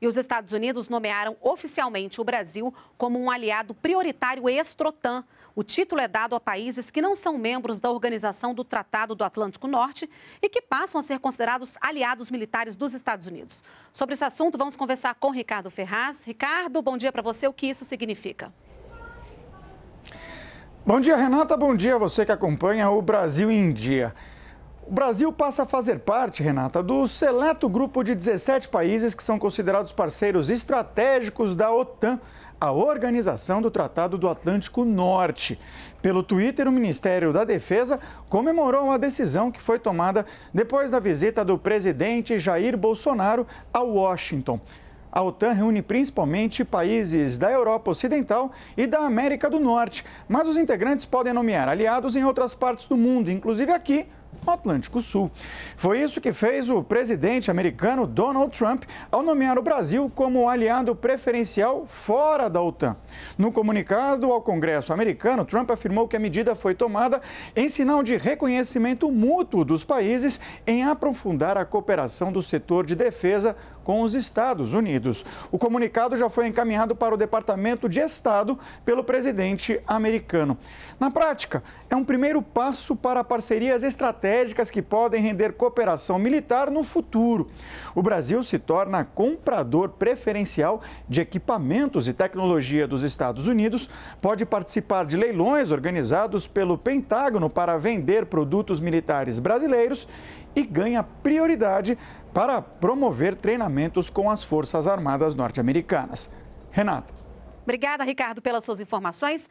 e os Estados Unidos nomearam oficialmente o Brasil como um aliado prioritário ex-Trotan. O título é dado a países que não são membros da Organização do Tratado do Atlântico Norte e que passam a ser considerados aliados militares dos Estados Unidos. Sobre esse assunto, vamos conversar com Ricardo Ferraz. Ricardo, bom dia para você. O que isso significa? Bom dia, Renata. Bom dia a você que acompanha o Brasil em Dia. O Brasil passa a fazer parte, Renata, do seleto grupo de 17 países que são considerados parceiros estratégicos da OTAN, a Organização do Tratado do Atlântico Norte. Pelo Twitter, o Ministério da Defesa comemorou uma decisão que foi tomada depois da visita do presidente Jair Bolsonaro a Washington. A OTAN reúne principalmente países da Europa Ocidental e da América do Norte, mas os integrantes podem nomear aliados em outras partes do mundo, inclusive aqui no Atlântico Sul. Foi isso que fez o presidente americano Donald Trump ao nomear o Brasil como aliado preferencial fora da OTAN. No comunicado ao Congresso americano, Trump afirmou que a medida foi tomada em sinal de reconhecimento mútuo dos países em aprofundar a cooperação do setor de defesa com os Estados Unidos. O comunicado já foi encaminhado para o Departamento de Estado pelo presidente americano. Na prática, é um primeiro passo para parcerias estratégicas que podem render cooperação militar no futuro. O Brasil se torna comprador preferencial de equipamentos e tecnologia dos Estados Unidos, pode participar de leilões organizados pelo Pentágono para vender produtos militares brasileiros e ganha prioridade para promover treinamentos com as Forças Armadas norte-americanas. Renata. Obrigada, Ricardo, pelas suas informações.